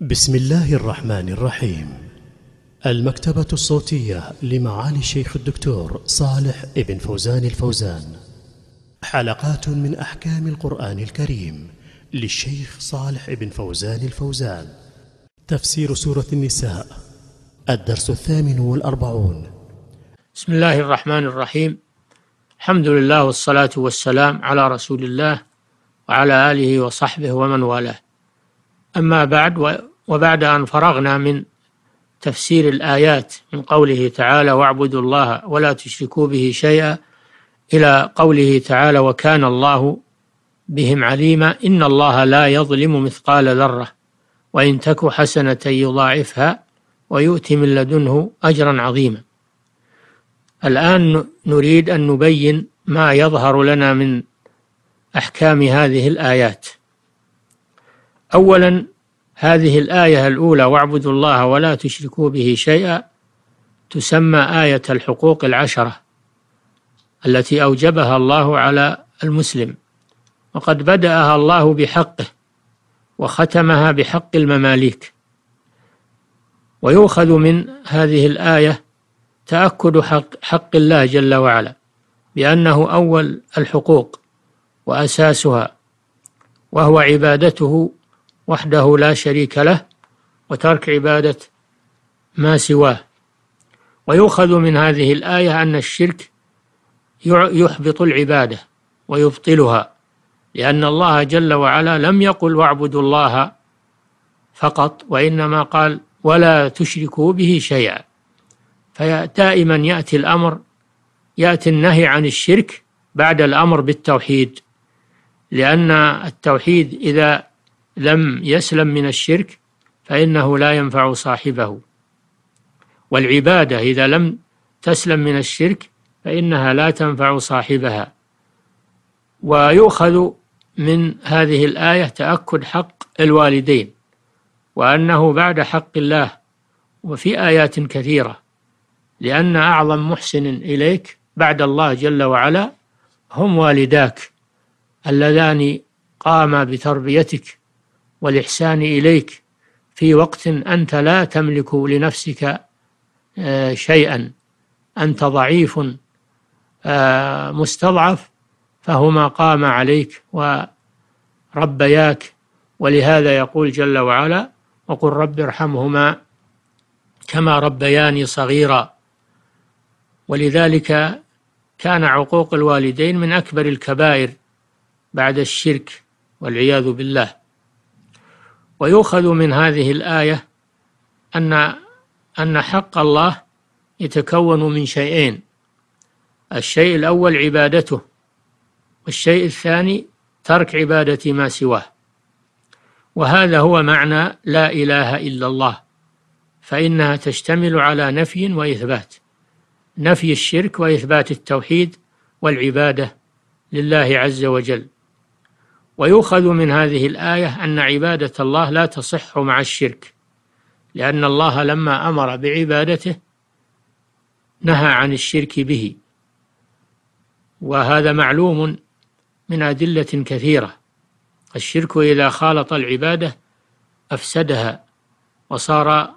بسم الله الرحمن الرحيم المكتبة الصوتية لمعالي الشيخ الدكتور صالح ابن فوزان الفوزان حلقات من أحكام القرآن الكريم للشيخ صالح ابن فوزان الفوزان تفسير سورة النساء الدرس الثامن والأربعون بسم الله الرحمن الرحيم الحمد لله والصلاة والسلام على رسول الله وعلى آله وصحبه ومن والاه أما بعد وبعد أن فرغنا من تفسير الآيات من قوله تعالى واعبدوا الله ولا تشركوا به شيئا إلى قوله تعالى وكان الله بهم عليما إن الله لا يظلم مثقال ذرة وإن تك حسنة يضاعفها ويؤتي من لدنه أجرا عظيما الآن نريد أن نبين ما يظهر لنا من أحكام هذه الآيات أولا هذه الآية الأولى واعبدوا الله ولا تشركوا به شيئا تسمى آية الحقوق العشرة التي أوجبها الله على المسلم وقد بدأها الله بحقه وختمها بحق المماليك ويؤخذ من هذه الآية تأكد حق, حق الله جل وعلا بأنه أول الحقوق وأساسها وهو عبادته وحده لا شريك له وترك عبادة ما سواه ويؤخذ من هذه الآية أن الشرك يحبط العبادة ويبطلها لأن الله جل وعلا لم يقل واعبدوا الله فقط وإنما قال ولا تشركوا به شيئا فدائما يأتي الأمر يأتي النهي عن الشرك بعد الأمر بالتوحيد لأن التوحيد إذا لم يسلم من الشرك فإنه لا ينفع صاحبه والعبادة إذا لم تسلم من الشرك فإنها لا تنفع صاحبها ويؤخذ من هذه الآية تأكد حق الوالدين وأنه بعد حق الله وفي آيات كثيرة لأن أعظم محسن إليك بعد الله جل وعلا هم والداك اللذان قاما بتربيتك والإحسان إليك في وقت أنت لا تملك لنفسك آه، شيئا أنت ضعيف آه، مستضعف فهما قام عليك وربياك ولهذا يقول جل وعلا وقل رب ارحمهما كما ربياني صغيرا ولذلك كان عقوق الوالدين من أكبر الكبائر بعد الشرك والعياذ بالله ويؤخذ من هذه الآية أن أن حق الله يتكون من شيئين الشيء الأول عبادته والشيء الثاني ترك عبادة ما سواه وهذا هو معنى لا إله إلا الله فإنها تشتمل على نفي وإثبات نفي الشرك وإثبات التوحيد والعبادة لله عز وجل ويؤخذ من هذه الآية أن عبادة الله لا تصح مع الشرك لأن الله لما أمر بعبادته نهى عن الشرك به وهذا معلوم من أدلة كثيرة الشرك إذا خالط العبادة أفسدها وصار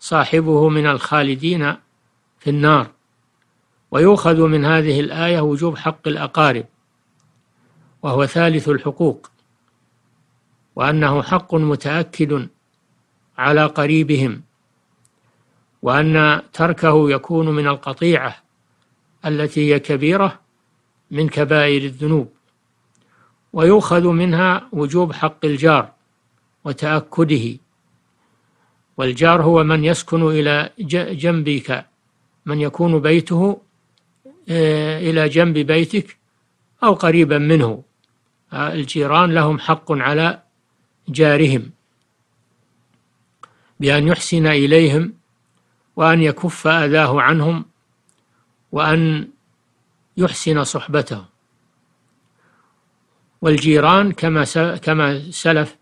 صاحبه من الخالدين في النار ويؤخذ من هذه الآية وجوب حق الأقارب وهو ثالث الحقوق وأنه حق متأكد على قريبهم وأن تركه يكون من القطيعة التي هي كبيرة من كبائر الذنوب ويؤخذ منها وجوب حق الجار وتأكده والجار هو من يسكن إلى جنبك من يكون بيته آه، إلى جنب بيتك أو قريبا منه الجيران لهم حق على جارهم بأن يحسن إليهم وأن يكف أذاه عنهم وأن يحسن صحبته والجيران كما كما سلف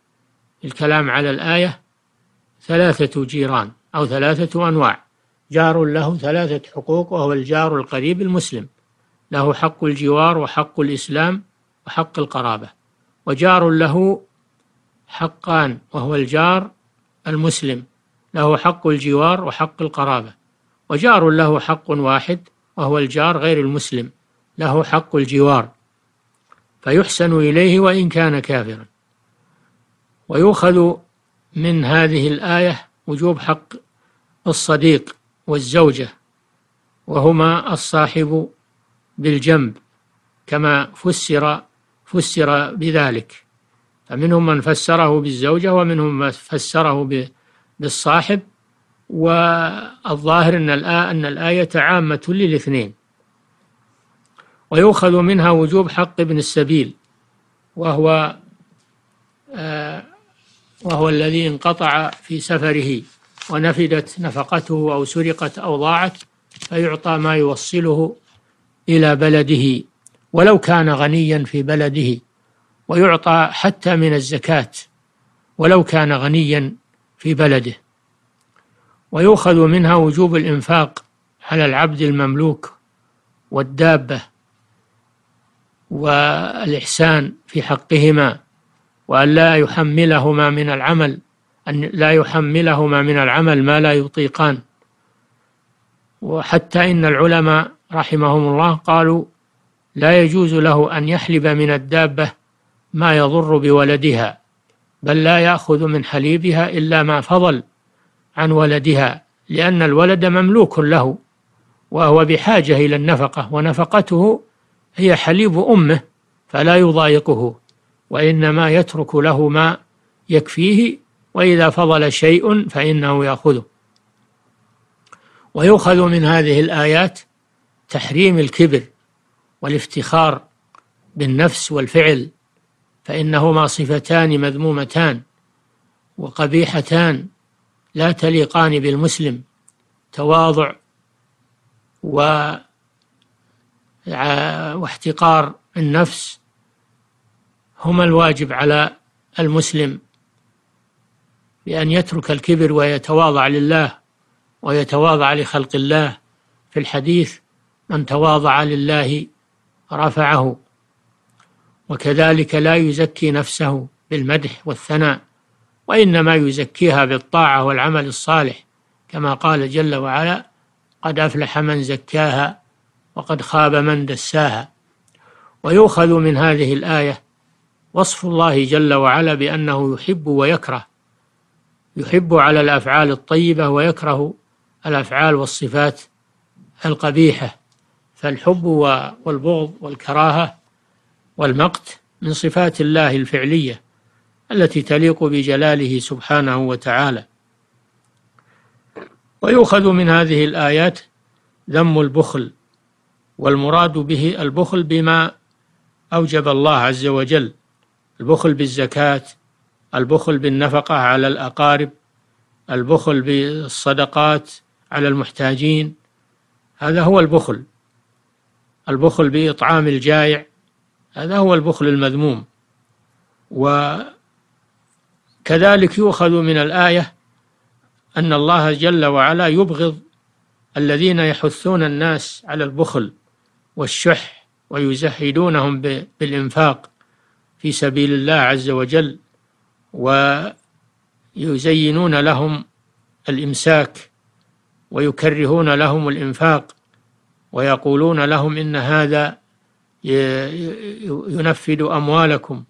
الكلام على الآية ثلاثة جيران أو ثلاثة أنواع جار له ثلاثة حقوق وهو الجار القريب المسلم له حق الجوار وحق الإسلام وحق القرابة وجار له حقان وهو الجار المسلم له حق الجوار وحق القرابة وجار له حق واحد وهو الجار غير المسلم له حق الجوار فيحسن إليه وإن كان كافرا ويؤخذ من هذه الآية وجوب حق الصديق والزوجة وهما الصاحب بالجنب كما فسر فسر بذلك فمنهم من فسره بالزوجة ومنهم من فسره بالصاحب والظاهر أن الآية, أن الآية عامة للاثنين ويؤخذ منها وجوب حق ابن السبيل وهو آه، وهو الذي انقطع في سفره ونفدت نفقته أو سرقت أو ضاعت فيعطى ما يوصله إلى بلده ولو كان غنيا في بلده ويعطى حتى من الزكاة ولو كان غنيا في بلده ويؤخذ منها وجوب الإنفاق على العبد المملوك والدابة والإحسان في حقهما وأن لا يحملهما من العمل أن لا يحملهما من العمل ما لا يطيقان وحتى إن العلماء رحمهم الله قالوا لا يجوز له أن يحلب من الدابة ما يضر بولدها بل لا يأخذ من حليبها إلا ما فضل عن ولدها لأن الولد مملوك له وهو بحاجة إلى النفقة ونفقته هي حليب أمه فلا يضايقه وإنما يترك له ما يكفيه وإذا فضل شيء فإنه يأخذه ويؤخذ من هذه الآيات تحريم الكبر والافتخار بالنفس والفعل فإنهما صفتان مذمومتان وقبيحتان لا تليقان بالمسلم تواضع و واحتقار النفس هما الواجب على المسلم بأن يترك الكبر ويتواضع لله ويتواضع لخلق الله في الحديث من تواضع لله رفعه وكذلك لا يزكي نفسه بالمدح والثناء وإنما يزكيها بالطاعة والعمل الصالح كما قال جل وعلا قد أفلح من زكاها وقد خاب من دساها ويؤخذ من هذه الآية وصف الله جل وعلا بأنه يحب ويكره يحب على الأفعال الطيبة ويكره الأفعال والصفات القبيحة فالحب والبغض والكراهة والمقت من صفات الله الفعلية التي تليق بجلاله سبحانه وتعالى ويؤخذ من هذه الآيات ذم البخل والمراد به البخل بما أوجب الله عز وجل البخل بالزكاة البخل بالنفقة على الأقارب البخل بالصدقات على المحتاجين هذا هو البخل البخل بإطعام الجائع هذا هو البخل المذموم وكذلك يؤخذ من الآية أن الله جل وعلا يبغض الذين يحثون الناس على البخل والشح ويزهدونهم بالإنفاق في سبيل الله عز وجل ويزينون لهم الإمساك ويكرهون لهم الإنفاق ويقولون لهم إن هذا ينفذ أموالكم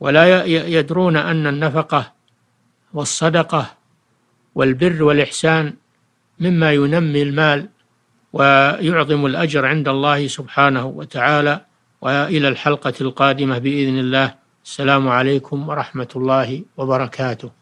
ولا يدرون أن النفقة والصدقة والبر والإحسان مما ينمي المال ويعظم الأجر عند الله سبحانه وتعالى وإلى الحلقة القادمة بإذن الله السلام عليكم ورحمة الله وبركاته